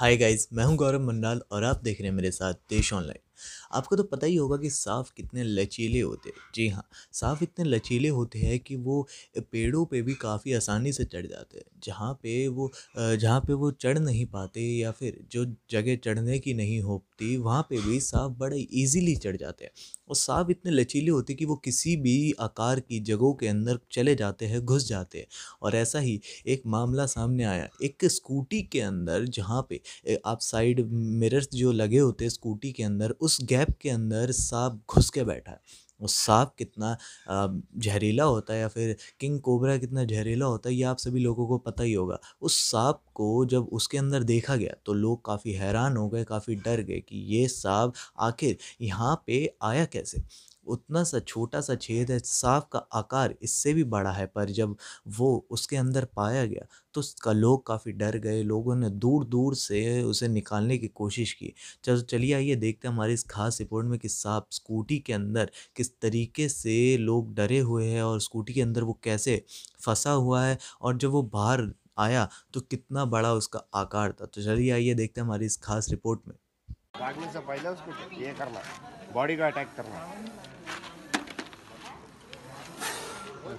hi guys मैं हूं गौरव मंडाल और आप देख रहे हैं मेरे साथ देश ऑनलाइन आपको तो पता ही होगा कि सांप कितने लचीले होते हैं जी हाँ सांप इतने लचीले होते हैं कि वो पेड़ों पे भी काफ़ी आसानी से चढ़ जाते हैं जहाँ पे वो जहाँ पे वो चढ़ नहीं पाते या फिर जो जगह चढ़ने की नहीं होती वहाँ पे भी सांप बड़े ईजीली चढ़ जाते हैं और सांप इतने लचीले होते कि वो किसी भी आकार की जगहों के अंदर चले जाते हैं घुस जाते हैं और ऐसा ही एक मामला सामने आया एक स्कूटी के अंदर जहाँ पे आप साइड मिरर्स जो लगे होते हैं स्कूटी के अंदर उस गैप के अंदर सांप घुस के बैठा है वो सांप कितना जहरीला होता है या फिर किंग कोबरा कितना जहरीला होता है ये आप सभी लोगों को पता ही होगा उस सांप को जब उसके अंदर देखा गया तो लोग काफ़ी हैरान हो गए काफ़ी डर गए कि ये सांप आखिर यहाँ पे आया कैसे उतना सा छोटा सा छेद है सांप का आकार इससे भी बड़ा है पर जब वो उसके अंदर पाया गया तो उसका लोग काफ़ी डर गए लोगों ने दूर दूर से उसे निकालने की कोशिश की चलो चलिए आइए देखते हैं हमारी इस खास रिपोर्ट में कि सांप स्कूटी के अंदर किस तरीके से लोग डरे हुए हैं और स्कूटी के अंदर वो कैसे फंसा हुआ है और जब वो बाहर आया तो कितना बड़ा उसका आकार था तो चलिए आइए देखते हैं हमारी इस खास रिपोर्ट में भागने से पहले उसको ये करना बॉडी का अटैक करना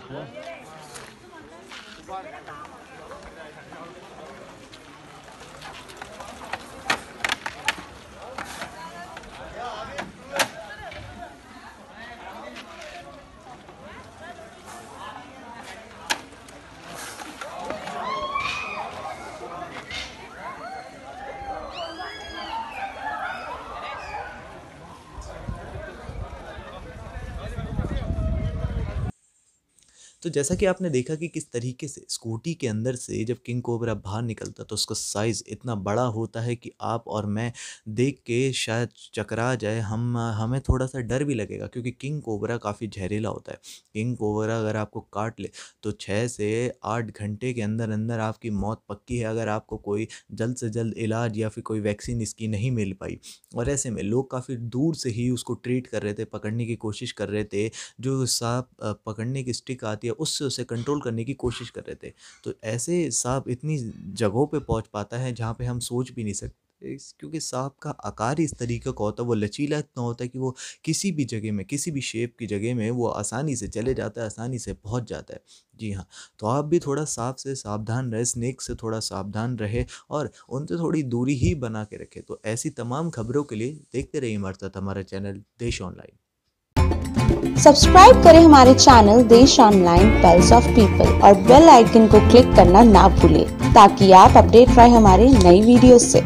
我。तो जैसा कि आपने देखा कि किस तरीके से स्कूटी के अंदर से जब किंग कोबरा बाहर निकलता तो उसका साइज़ इतना बड़ा होता है कि आप और मैं देख के शायद चकरा जाए हम हमें थोड़ा सा डर भी लगेगा क्योंकि किंग कोबरा काफ़ी जहरीला होता है किंग कोबरा अगर आपको काट ले तो छः से आठ घंटे के अंदर अंदर आपकी मौत पक्की है अगर आपको कोई जल्द से जल्द इलाज या फिर कोई वैक्सीन इसकी नहीं मिल पाई और ऐसे में लोग काफ़ी दूर से ही उसको ट्रीट कर रहे थे पकड़ने की कोशिश कर रहे थे जो सांप पकड़ने की स्टिक आती है उससे उसे कंट्रोल करने की कोशिश कर रहे थे तो ऐसे सांप इतनी जगहों पे पहुंच पाता है जहाँ पे हम सोच भी नहीं सकते क्योंकि सांप का आकार इस तरीके का होता है वो लचीला इतना होता है कि वो किसी भी जगह में किसी भी शेप की जगह में वो आसानी से चले जाता है आसानी से पहुंच जाता है जी हाँ तो आप भी थोड़ा सांप से सावधान रहे स्नेक से थोड़ा सावधान रहे और उनसे थोड़ी दूरी ही बना के रखे तो ऐसी तमाम खबरों के लिए देखते रहिए हमारे साथ हमारा चैनल देश ऑनलाइन सब्सक्राइब करें हमारे channel Desh online pulse of people और बेल आइकन को क्लिक करना ना भूलें ताकि आप अपडेट रहे हमारे नई वीडियो से